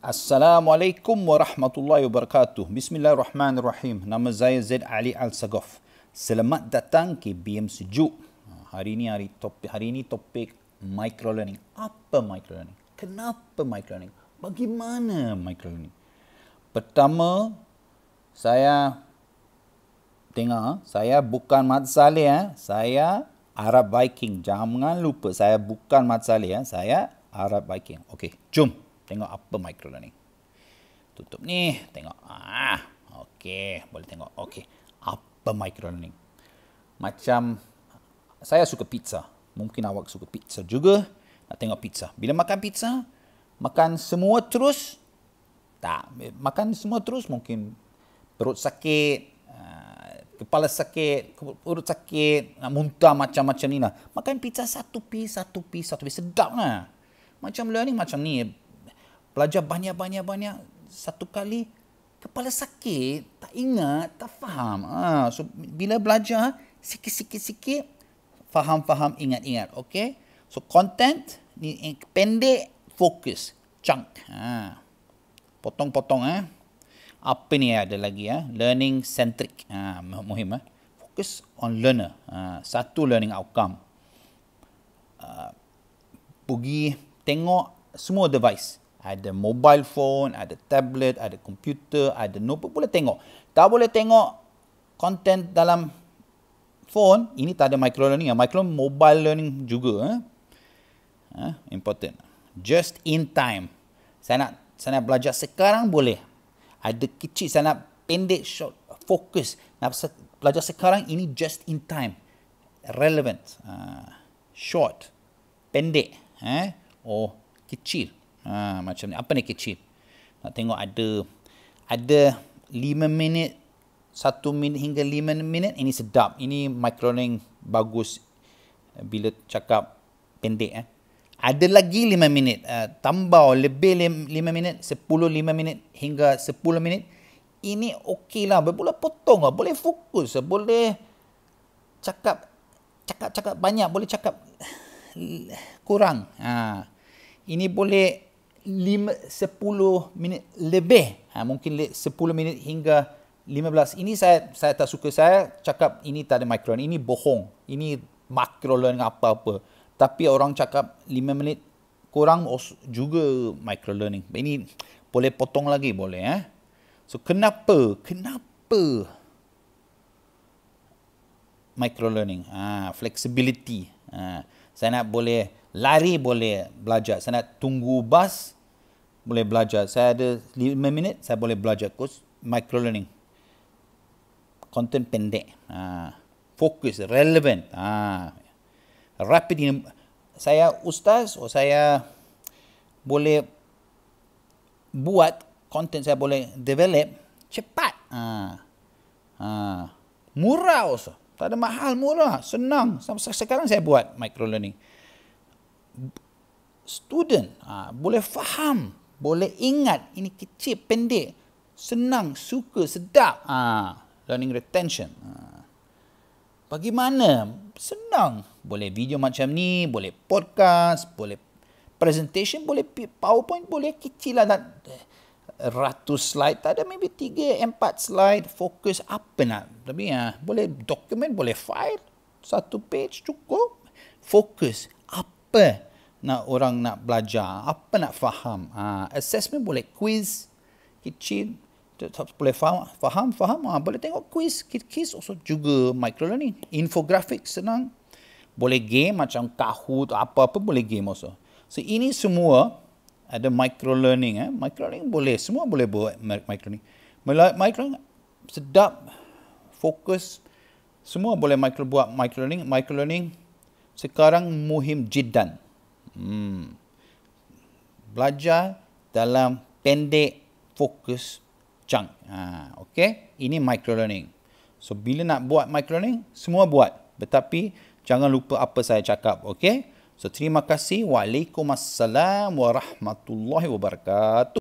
Assalamualaikum warahmatullahi wabarakatuh. Bismillahirrahmanirrahim. Nama saya Zaid Ali Al Sagof. Selamat datang ke BM Sejuk. Ha, hari ini hari topik hari ini topik micro learning. Apa micro learning? Kenapa micro learning? Bagaimana micro learning? Pertama saya tengah saya bukan Mat Saleh eh. Saya Arab Viking. Jangan lupa saya bukan Mat Saleh eh. Saya Arab Viking. Okey, jom. Tengok apa micro learning. Tutup ni, tengok. Ah, okey, boleh tengok. Okey. Apa micro learning? Macam saya suka pizza. Mungkin awak suka pizza juga. Nak tengok pizza. Bila makan pizza, makan semua terus? Tak. Makan semua terus mungkin perut sakit, ah, kepala sakit, perut sakit, nak ah, muntah macam-macam ni lah. Makan pizza satu piece, satu piece, satu piece. Sedap lah. Macam learning macam ni belajar banyak-banyak-banyak satu kali kepala sakit, tak ingat, tak faham. Ha, so bila belajar sikit-sikit-sikit faham-faham ingat-ingat, okey? So content ni eh, pendek, fokus, chunk. Ha. Potong-potong eh. Apa ni ada lagi ya? Learning centric. Ha, muhim eh. Focus on learner. Ha, satu learning outcome. Uh, pergi tengok semua device ada mobile phone, ada tablet, ada komputer, ada notebook boleh tengok. Tak boleh tengok content dalam phone, ini tak ada micro learning. Micro mobile learning juga. Eh? Ha, important. Just in time. Saya nak saya nak belajar sekarang boleh. Ada kecil saya nak pendek short fokus. Nak belajar sekarang ini just in time. Relevant. Uh, short. Pendek. Eh? Oh, kecil. Ha, macam ni. Apa ni kecil? Nak tengok ada ada 5 minit, 1 minit hingga 5 minit. Ini sedap. Ini microning bagus bila cakap pendek. Eh. Ada lagi 5 minit. Uh, tambah lebih 5 minit, 10 5 minit hingga 10 minit. Ini okey lah. Boleh potong lah. Boleh fokus lah. Boleh cakap cakap-cakap banyak. Boleh cakap kurang. Ha. Ini boleh 10 minit lebih ha, mungkin 10 minit hingga 15 ini saya saya tak suka saya cakap ini tak ada mikron ini bohong ini makro learning lah apa-apa tapi orang cakap 5 minit kurang juga micro learning ini boleh potong lagi boleh eh so kenapa kenapa micro learning ah flexibility ah saya nak boleh Lari boleh belajar. Saya nak tunggu bas, boleh belajar. Saya ada 5 minit, saya boleh belajar kurs microlearning, Content pendek. Ha. Fokus, relevant. Ha. Rapid. In, saya ustaz, or saya boleh buat content saya boleh develop cepat. Ha. Ha. Murah also. Tak ada mahal, murah. Senang. Sekarang saya buat microlearning student ha, boleh faham, boleh ingat ini kecil, pendek, senang, suka, sedap. Ha, learning retention. Ha. Bagaimana? Senang. Boleh video macam ni, boleh podcast, boleh presentation, boleh powerpoint, boleh kecil lah. Tak, eh, ratus slide tak ada maybe tiga empat slide fokus apa nak tapi ya boleh dokumen boleh file satu page cukup fokus apa nak orang nak belajar, apa nak faham. Ha, assessment boleh quiz kecil, boleh faham, faham, faham. Ha, boleh tengok quiz, kiz also juga micro learning. Infographic senang, boleh game macam Kahoot apa-apa boleh game also. So ini semua ada micro learning. Eh. Micro learning boleh, semua boleh buat micro learning. Micro learning sedap, fokus, semua boleh micro buat micro learning. Micro learning sekarang muhim jiddan. Hmm. Belajar dalam pendek fokus chunk. Ha, okay. Ini micro learning. So, bila nak buat micro learning, semua buat. Tetapi, jangan lupa apa saya cakap. Okay. So, terima kasih. Waalaikumsalam warahmatullahi wabarakatuh.